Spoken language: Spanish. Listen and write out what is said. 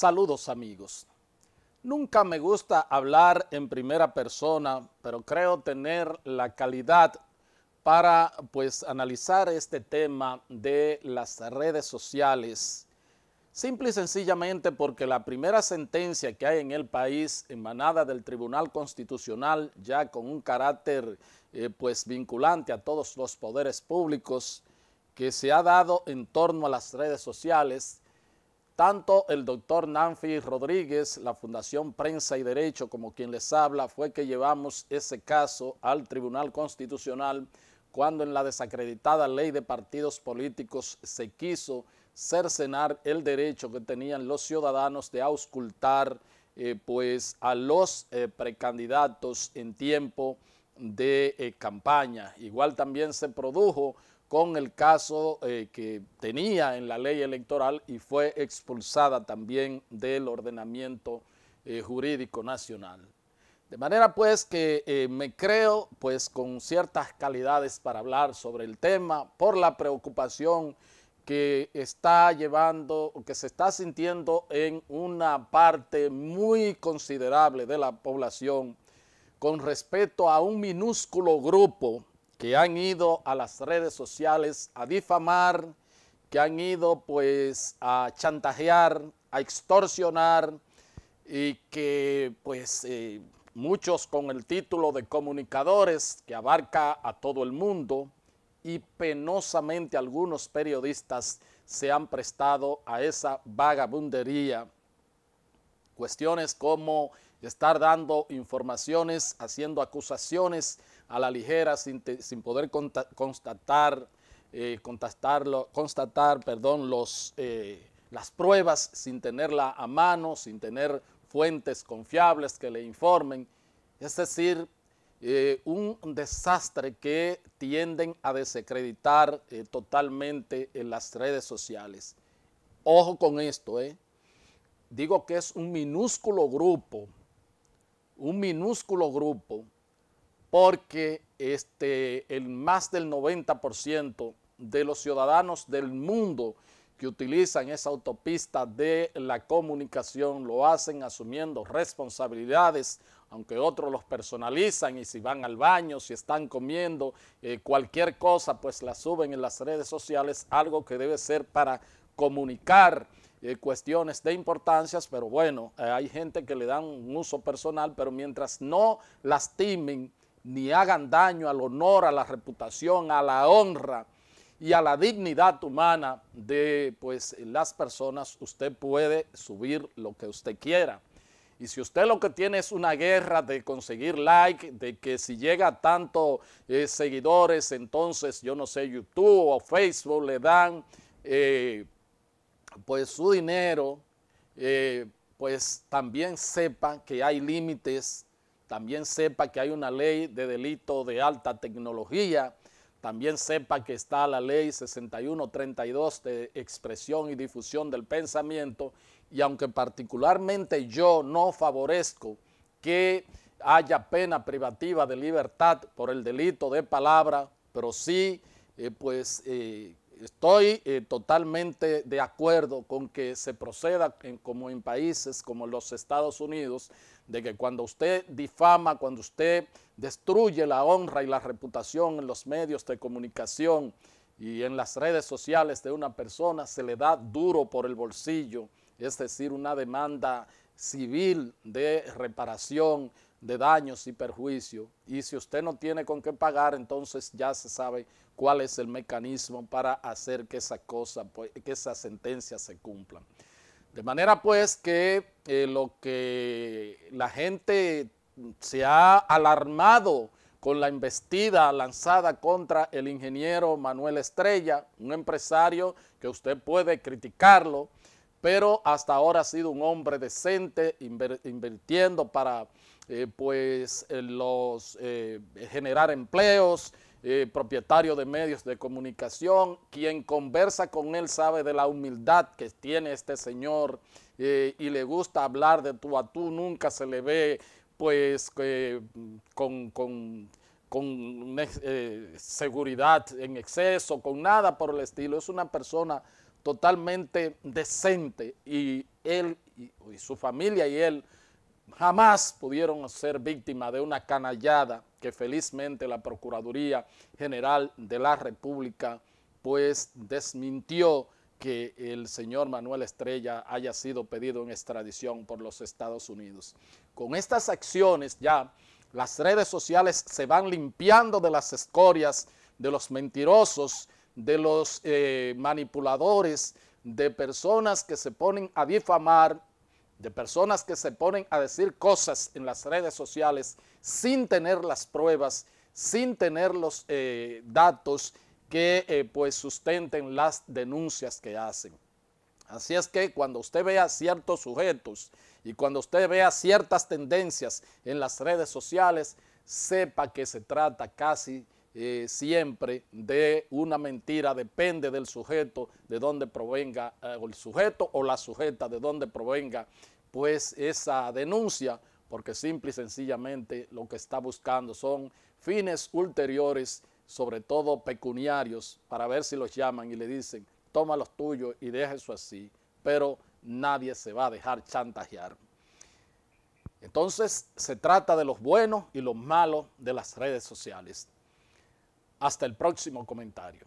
Saludos amigos. Nunca me gusta hablar en primera persona, pero creo tener la calidad para pues analizar este tema de las redes sociales. Simple y sencillamente porque la primera sentencia que hay en el país emanada del Tribunal Constitucional ya con un carácter eh, pues vinculante a todos los poderes públicos que se ha dado en torno a las redes sociales tanto el doctor Nanfi Rodríguez, la Fundación Prensa y Derecho, como quien les habla, fue que llevamos ese caso al Tribunal Constitucional cuando en la desacreditada ley de partidos políticos se quiso cercenar el derecho que tenían los ciudadanos de auscultar eh, pues, a los eh, precandidatos en tiempo de eh, campaña. Igual también se produjo con el caso eh, que tenía en la ley electoral y fue expulsada también del ordenamiento eh, jurídico nacional. De manera pues que eh, me creo pues con ciertas calidades para hablar sobre el tema por la preocupación que está llevando, que se está sintiendo en una parte muy considerable de la población con respecto a un minúsculo grupo que han ido a las redes sociales a difamar, que han ido pues a chantajear, a extorsionar y que pues eh, muchos con el título de comunicadores que abarca a todo el mundo y penosamente algunos periodistas se han prestado a esa vagabundería. Cuestiones como estar dando informaciones, haciendo acusaciones a la ligera sin, poder constatar, eh, constatar perdón, los, eh, las pruebas, sin tenerla a mano, sin tener fuentes confiables que le informen. Es decir, eh, un desastre que tienden a desacreditar totalmente en las redes sociales. Ojo con esto, ¿eh? digo que es un minúsculo grupo, un minúsculo grupo porque este, el más del 90% de los ciudadanos del mundo que utilizan esa autopista de la comunicación lo hacen asumiendo responsabilidades, aunque otros los personalizan y si van al baño, si están comiendo, eh, cualquier cosa, pues la suben en las redes sociales, algo que debe ser para comunicar eh, cuestiones de importancia, pero bueno, eh, hay gente que le dan un uso personal, pero mientras no lastimen ni hagan daño al honor, a la reputación, a la honra y a la dignidad humana de pues, las personas, usted puede subir lo que usted quiera. Y si usted lo que tiene es una guerra de conseguir like, de que si llega tanto tantos eh, seguidores, entonces yo no sé, YouTube o Facebook le dan eh, pues su dinero, eh, pues también sepa que hay límites también sepa que hay una ley de delito de alta tecnología, también sepa que está la ley 6132 de expresión y difusión del pensamiento y aunque particularmente yo no favorezco que haya pena privativa de libertad por el delito de palabra, pero sí eh, pues eh, estoy eh, totalmente de acuerdo con que se proceda como en países como los Estados Unidos, de que cuando usted difama, cuando usted destruye la honra y la reputación en los medios de comunicación y en las redes sociales de una persona, se le da duro por el bolsillo, es decir, una demanda civil de reparación, de daños y perjuicios y si usted no tiene con qué pagar, entonces ya se sabe cuál es el mecanismo para hacer que esa cosa, pues, que esa sentencia se cumpla. De manera pues que eh, lo que la gente se ha alarmado con la investida lanzada contra el ingeniero Manuel Estrella, un empresario que usted puede criticarlo, pero hasta ahora ha sido un hombre decente, invirtiendo para eh, pues eh, los eh, generar empleos, propietario de medios de comunicación, quien conversa con él sabe de la humildad que tiene este señor y le gusta hablar de tú a tú, nunca se le ve pues mm, con, con seguridad en exceso, con nada por el estilo. Es una persona totalmente decente y él y su familia y él jamás pudieron ser víctimas de una canallada que felizmente la Procuraduría General de la República pues desmintió que el señor Manuel Estrella haya sido pedido en extradición por los Estados Unidos. Con estas acciones ya las redes sociales se van limpiando de las escorias, de los mentirosos, de los eh, manipuladores, de personas que se ponen a difamar de personas que se ponen a decir cosas en las redes sociales sin tener las pruebas, sin tener los eh, datos que eh, pues sustenten las denuncias que hacen. Así es que cuando usted vea ciertos sujetos y cuando usted vea ciertas tendencias en las redes sociales, sepa que se trata casi eh, siempre de una mentira, depende del sujeto, de dónde provenga, eh, el sujeto o la sujeta, de donde provenga, pues esa denuncia, porque simple y sencillamente lo que está buscando son fines ulteriores, sobre todo pecuniarios, para ver si los llaman y le dicen, toma los tuyos y deja eso así, pero nadie se va a dejar chantajear. Entonces se trata de los buenos y los malos de las redes sociales. Hasta el próximo comentario.